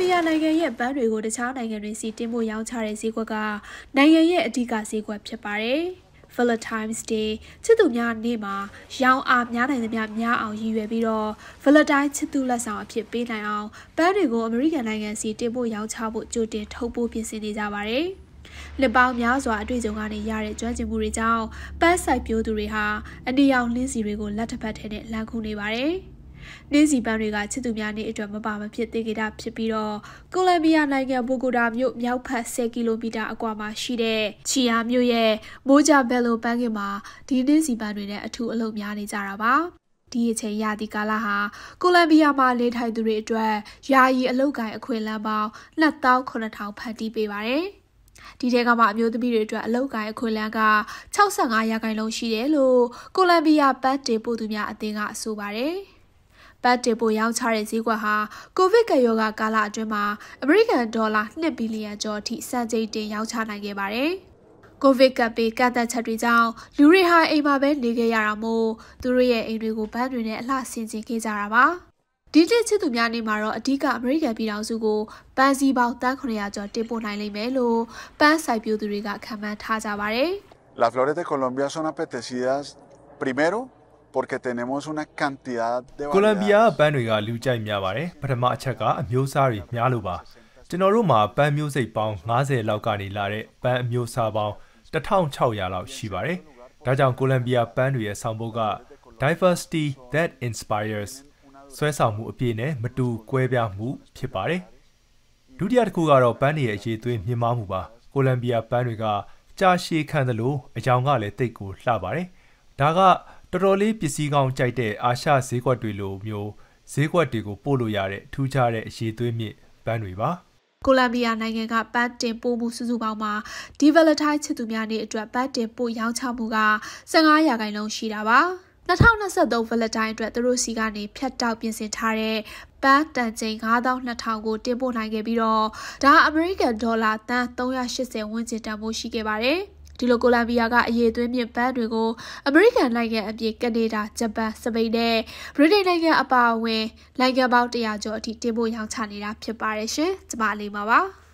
ဗီယာနိုင်ငံရဲ့ဘဏ်တွေကိုတခြားနိုင်ငံတွေစီတင်ဖို့ရောင်းချတဲ့ဈေးကွက်ကနိုင်ငံရဲ့အဓိကဈေးကွက်ဖြစ်ပါတယ်။ Valentine's Day ချစ်သူများနေ့မှာရောင်းအားများနိုင်သမျှများအောင်ရည်ရွယ်ပြီးတော့ Valentine ချစ်သူလက်ဆောင်အဖြစ်ပေးနိုင်အောင်ဘဏ်တွေကိုအမေရိကန်နိုင်ငံစီတင်ဖို့ရောင်းချဖို့ကြိုတင်ထုတ်ပိုးပြင်ဆင်နေကြပါတယ်။လက်ပေါင်းများစွာအတွေ့အကြုံကနေရတဲ့ကြွမ်းကျင်မှုတွေကြောင့်ပန်းဆိုင်ပြိုးသူတွေဟာအနေရောင်လင်းစီတွေကိုလက်တစ်ဖက်ထဲနဲ့လှမ်းခုနေပါတယ်။။နှင်းစီပန်းတွေကချစ်သူများနေ့အတွက်မပါမဖြစ်သေကြတာဖြစ်ပြီးတော့ကိုလံဘီယာနိုင်ငံဘိုဂိုတာမြို့မြောက်ဘက်10ကီလိုမီတာအကွာမှာရှိတဲ့ချီယာမြို့ရဲ့မိုးကြဘယ်လိုပန်းကင်မှာဒီနှင်းစီပန်းတွေနဲ့အထူးအလုပ်များနေကြတာပါ။ဒီအချိန်ရာသီကာလဟာကိုလံဘီယာမှာနေထိုင်သူတွေအတွက်ယာယီအလုပ်ကိုင်အခွင့်အလမ်းပေါင်း2,900ဖန်တီးပေးပါတယ်။ဒီထဲကမှအမျိုးသမီးတွေအတွက်အလုပ်ကိုင်အခွင့်အလမ်းက65ရာခိုင်နှုန်းရှိတယ်လို့ကိုလံဘီယာပတ်တေပို့သူများအသင်းကဆိုပါတယ်။ပတ်တင်ပို့ရောင်းချတဲ့ဈေးကွက်ဟာကိုဗစ်ကရောဂါကာလအတွင်းမှာအမေရိကန်ဒေါ်လာ1ဘီလီယံကျော်အထိစံချိန်တင်ရောင်းချနိုင်ခဲ့ပါတယ်။ကိုဗစ်ကပ်ပေးကန့်သတ်ချက်တွေကြောင့်လူတွေဟာအိမ်မှာပဲနေခဲ့ရတာမို့သူတို့ရဲ့အိမ်တွေကိုဗန်းတွေနဲ့အလှဆင်ခြင်ခဲ့ကြတာပါဒီတစ်ချစ်သူများနေမှာတော့အဓိကအမေရိကန်ပြည်ထောင်စုကိုပန်းစည်းပေါင်းတန်း900ကျော်တင်ပို့နိုင်လိမ့်မယ်လို့ပန်းဆိုင်ပြိုသူတွေကခန့်မှန်းထားကြပါတယ် La flores de Colombia son apetecidas primero porque tenemos una cantidad de ကိုလံဘီယာဘန်းတွေကလူကြိုက်များပါတယ်ပထမအချက်ကအမျိုးအစားတွေများလို့ပါ ကျွန်တော်တို့မှာပန်းမျိုးစိတ်ပေါင်း90လောက်ကနေလာတဲ့ပန်းအမျိုးအစားပေါင်း1600လောက်ရှိပါတယ်ဒါကြောင့်ကိုလံဘီယာပန်းတွေရဲ့ဆောင်ပုဒ်က diversity that inspires ဆွဲဆောင်မှုအပြည့်နဲ့မတူကွဲပြားမှုဖြစ်ပါတယ်ဒုတိယတစ်ခုကတော့ပန်းတွေရဲ့အရေးသွေးမြင့်မားမှုပါကိုလံဘီယာပန်းတွေကကြာရှည်ခံသလိုအကြောင်းကလည်းတိတ်ကိုလှပါတယ်ဒါကတော်တော်လေးပစ္စည်းကောင်းကြိုက်တဲ့အာရှဈေးကွက်တွေလိုမျိုးဈေးကွက်တွေကိုပို့လို့ရတဲ့ထူးခြားတဲ့အရေးသွေးမြင့်ပန်းတွေပါကိုလံဘီယာနိုင်ငံကပတ်တင်ပို့မှုစုစုပေါင်းမှာ development ချစ်သူများနေ့အတွက်ပတ်တင်ပို့ရောင်းချမှုက15ရာခိုင်နှုန်းရှိတာပါ2023 Valentine အတွက်သူတို့စီကနေဖြတ်တောက်ပြင်ဆင်ထားတဲ့ပန်းတန်ချိန်9200ကိုတင်ပို့နိုင်ခဲ့ပြီးတော့ဒါအမေရိကန်ဒေါ်လာသန်း380ဝန်းကျင်တန်ဖိုးရှိခဲ့ပါတယ်။ဒီလိုကိုလံဘီယာကအရေးသွင်းမြင့်ပန်းတွေကိုအမေရိကန်နိုင်ငံအပြင်ကနေဒါဂျပန်စပိန်နဲ့ဗြိတိန်နိုင်ငံအပါအဝင်နိုင်ငံပေါင်း100ကျော်အထိတင်ပို့ရောင်းချနေတာဖြစ်ပါတယ်ရှင်ကျွန်မလေးပါပါ